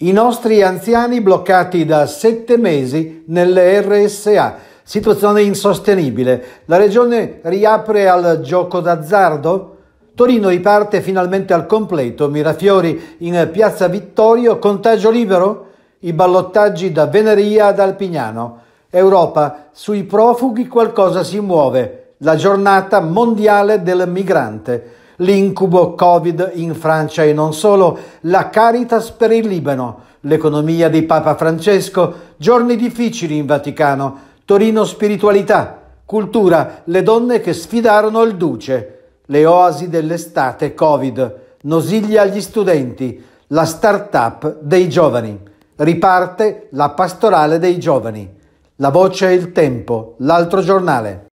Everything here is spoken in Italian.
I nostri anziani bloccati da sette mesi nelle RSA. Situazione insostenibile. La regione riapre al gioco d'azzardo? Torino riparte finalmente al completo. Mirafiori in piazza Vittorio, contagio libero? I ballottaggi da Veneria ad Alpignano. Europa, sui profughi qualcosa si muove. La giornata mondiale del migrante l'incubo Covid in Francia e non solo, la Caritas per il Libano, l'economia di Papa Francesco, giorni difficili in Vaticano, Torino spiritualità, cultura, le donne che sfidarono il duce, le oasi dell'estate Covid, nosiglia agli studenti, la start-up dei giovani. Riparte la pastorale dei giovani. La voce e il tempo, l'altro giornale.